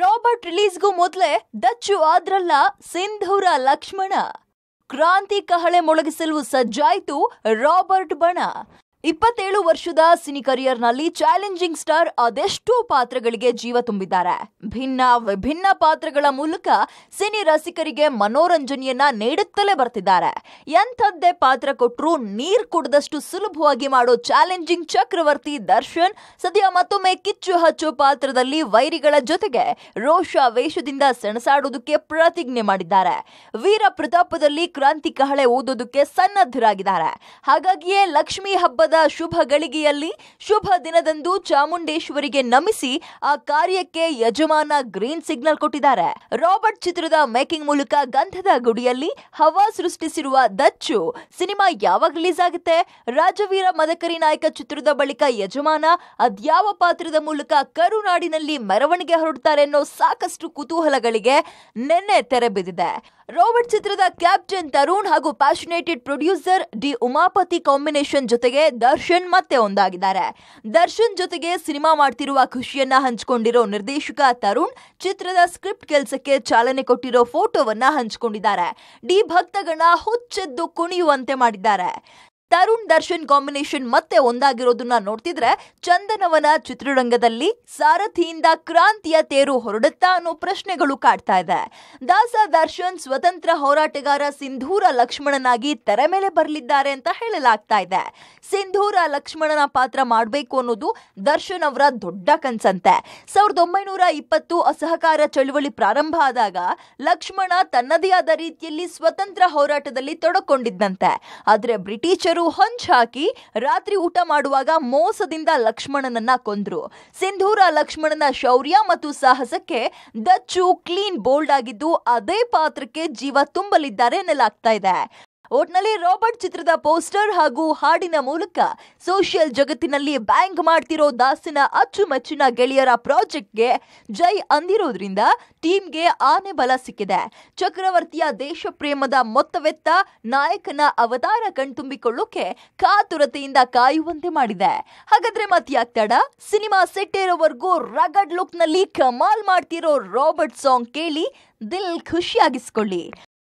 Robert ರಿಲೀಸ್ಗೂ ಮೊದಲೇ ದಚ್ಚು ಆದ್ರಲ್ಲ ಸಿಂಧೂರ ಲಕ್ಷ್ಮಣ ಕ್ರಾಂತಿ ಕಹಳೆ ಮೊಳಗಿಸಲು ಸಜ್ಜಾಯಿತು ರಾಬರ್ಟ್ ಬಣ ಇಪ್ಪತ್ತೇಳು ವರ್ಷದ ಸಿನಿ ಕರಿಯರ್ನಲ್ಲಿ ಚಾಲೆಂಜಿಂಗ್ ಸ್ಟಾರ್ ಅದೆಷ್ಟೋ ಪಾತ್ರಗಳಿಗೆ ಜೀವ ತುಂಬಿದ್ದಾರೆ ಭಿನ್ನ ವಿಭಿನ್ನ ಪಾತ್ರಗಳ ಮೂಲಕ ಸಿನಿ ರಸಿಕರಿಗೆ ಮನೋರಂಜನೆಯನ್ನ ನೀಡುತ್ತಲೇ ಬರ್ತಿದ್ದಾರೆ ಎಂಥದ್ದೇ ಪಾತ್ರ ಕೊಟ್ಟರು ನೀರ್ ಕುಡ್ದಷ್ಟು ಸುಲಭವಾಗಿ ಮಾಡೋ ಚಾಲೆಂಜಿಂಗ್ ಚಕ್ರವರ್ತಿ ದರ್ಶನ್ ಸದ್ಯ ಮತ್ತೊಮ್ಮೆ ಕಿಚ್ಚು ಹಚ್ಚು ಪಾತ್ರದಲ್ಲಿ ವೈರಿಗಳ ಜೊತೆಗೆ ರೋಷ ವೇಷದಿಂದ ಸೆಣಸಾಡೋದಕ್ಕೆ ಪ್ರತಿಜ್ಞೆ ಮಾಡಿದ್ದಾರೆ ವೀರ ಪ್ರತಾಪದಲ್ಲಿ ಕ್ರಾಂತಿ ಕಹಳೆ ಓದೋದಕ್ಕೆ ಸನ್ನದ್ಧರಾಗಿದ್ದಾರೆ ಹಾಗಾಗಿಯೇ ಲಕ್ಷ್ಮಿ ಹಬ್ಬದ ಶುಭ ಗಳಿಗೆಯಲ್ಲಿ ಶುಭ ದಿನದಂದು ಚಾಮುಂಡೇಶ್ವರಿಗೆ ನಮಿಸಿ ಆ ಕಾರ್ಯಕ್ಕೆ ಯಜಮಾನ ಗ್ರೀನ್ ಸಿಗ್ನಲ್ ಕೊಟ್ಟಿದ್ದಾರೆ ರಾಬರ್ಟ್ ಚಿತ್ರದ ಮೇಕಿಂಗ್ ಮೂಲಕ ಗಂಧದ ಗುಡಿಯಲ್ಲಿ ಹವಾ ಸೃಷ್ಟಿಸಿರುವ ದಚ್ಚು ಸಿನಿಮಾ ಯಾವಾಗ ರಿಲೀಸ್ ಆಗುತ್ತೆ ರಾಜವೀರ ಮದಕರಿ ನಾಯಕ ಚಿತ್ರದ ಬಳಿಕ ಯಜಮಾನ ಅದ್ಯಾವ ಪಾತ್ರದ ಮೂಲಕ ಕರುನಾಡಿನಲ್ಲಿ ಮೆರವಣಿಗೆ ಹೊರಡುತ್ತಾರೆ ಅನ್ನೋ ಸಾಕಷ್ಟು ಕುತೂಹಲಗಳಿಗೆ ನಿನ್ನೆ ತೆರೆ ಬಿದ್ದಿದೆ ರಾಬರ್ಟ್ ಚಿತ್ರದ ಕ್ಯಾಪ್ಟನ್ ತರುಣ್ ಹಾಗೂ passionated producer D Umapathy combination ಜೊತೆಗೆ ದರ್ಶನ್ ಮತ್ತೆ ಒಂದಾಗಿದ್ದಾರೆ ದರ್ಶನ್ ಜೊತೆಗೆ ಸಿನಿಮಾ ಮಾಡ್ತಿರುವ ಖುಷಿಯನ್ನ ಹಂಚಿಕೊಂಡಿರೋ ನಿರ್ದೇಶಕ ತರುಣ್ ಚಿತ್ರದ ಸ್ಕ್ರಿಪ್ಟ್ ಕೆಲಸಕ್ಕೆ ಚಾಲನೆ ಕೊಟ್ಟಿರೋ ಫೋಟೋವನ್ನ ಹಂಚಿಕೊಂಡಿದ್ದಾರೆ ಡಿ ಭಕ್ತಗಣ ಹುಚ್ಚೆದ್ದು ಕುಣಿಯುವಂತೆ ಮಾಡಿದ್ದಾರೆ ತರುಣ್ ದರ್ಶನ್ ಕಾಂಬಿನೇಷನ್ ಮತ್ತೆ ಒಂದಾಗಿರೋದನ್ನ ನೋಡ್ತಿದ್ರೆ ಚಂದನವನ ಚಿತ್ರರಂಗದಲ್ಲಿ ಸಾರಥಿಯಿಂದ ಕ್ರಾಂತಿಯ ತೇರು ಹೊರಡುತ್ತಾ ಅನ್ನೋ ಪ್ರಶ್ನೆಗಳು ಕಾಡ್ತಾ ಇದೆ ದಾಸ ದರ್ಶನ್ ಸ್ವತಂತ್ರ ಹೋರಾಟಗಾರ ಸಿಂಧೂರ ಲಕ್ಷ್ಮಣನಾಗಿ ತೆರೆ ಮೇಲೆ ಬರಲಿದ್ದಾರೆ ಅಂತ ಹೇಳಲಾಗ್ತಾ ಇದೆ ಸಿಂಧೂರ ಲಕ್ಷ್ಮಣನ ಪಾತ್ರ ಮಾಡಬೇಕು ಅನ್ನೋದು ದರ್ಶನ್ ಅವರ ದೊಡ್ಡ ಕನಸಂತೆ ಸಾವಿರದ ಒಂಬೈನೂರ ಇಪ್ಪತ್ತು ಅಸಹಕಾರ ಚಳುವಳಿ ಪ್ರಾರಂಭ ಆದಾಗ ಲಕ್ಷ್ಮಣ ತನ್ನದೇ ಆದ ರೀತಿಯಲ್ಲಿ ಸ್ವತಂತ್ರ ಹೋರಾಟದಲ್ಲಿ ತೊಡಕೊಂಡಿದ್ದಂತೆ ಆದರೆ ಬ್ರಿಟಿಷರು ಹೊಂಚ್ ಹಾಕಿ ರಾತ್ರಿ ಊಟ ಮಾಡುವಾಗ ಮೋಸದಿಂದ ಲಕ್ಷ್ಮಣನನ್ನ ಕೊಂದ್ರು ಸಿಂಧೂರ ಲಕ್ಷ್ಮಣನ ಶೌರ್ಯ ಮತ್ತು ಸಾಹಸಕ್ಕೆ ದಚ್ಚು ಕ್ಲೀನ್ ಬೋಲ್ಡ್ ಆಗಿದ್ದು ಅದೇ ಪಾತ್ರಕ್ಕೆ ಜೀವ ತುಂಬಲಿದ್ದಾರೆ ಎನ್ನಲಾಗ್ತಾ ಇದೆ ಒಟ್ನಲ್ಲಿ ರಾಬರ್ಟ್ ಚಿತ್ರದ ಪೋಸ್ಟರ್ ಹಾಗೂ ಹಾಡಿನ ಮೂಲಕ ಸೋಷಿಯಲ್ ಜಗತ್ತಿನಲ್ಲಿ ಬ್ಯಾಂಗ್ ಮಾಡ್ತಿರೋ ದಾಸಿನ ಅಚ್ಚುಮೆಚ್ಚಿನ ಗೆಳೆಯರ ಪ್ರಾಜೆಕ್ಟ್ಗೆ ಜೈ ಅಂದಿರೋದ್ರಿಂದ ಟೀಮ್ಗೆ ಆನೆ ಬಲ ಸಿಕ್ಕಿದೆ ಚಕ್ರವರ್ತಿಯ ದೇಶ ಪ್ರೇಮದ ಮೊತ್ತವೆತ್ತ ನಾಯಕನ ಅವತಾರ ಕಣ್ತುಂಬಿಕೊಳ್ಳೋಕೆ ಕಾತುರತೆಯಿಂದ ಕಾಯುವಂತೆ ಮಾಡಿದೆ ಹಾಗಾದ್ರೆ ಮತ್ಯಾಕ್ ತಡ ಸಿನಿಮಾ ಸೆಟ್ ಇರೋವರೆಗೂ ರಗಡ್ ಲುಕ್ನಲ್ಲಿ ಕಮಾಲ್ ಮಾಡ್ತಿರೋ ರಾಬರ್ಟ್ ಸಾಂಗ್ ಕೇಳಿ ದಿಲ್ ಖುಷಿಯಾಗಿಸ್ಕೊಳ್ಳಿ